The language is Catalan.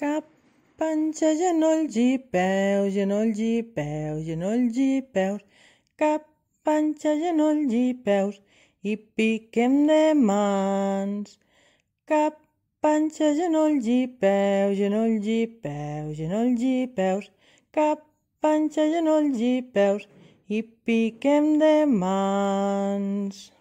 Cap panxa, genolls i peus, genolls i peus, genolls i peus, cap panxa, genolls i peus, i piquem de mans. Cap panxa, genolls i peus, genolls i peus, genolls i peus, cap panxa, genolls i peus, i piquem de mans.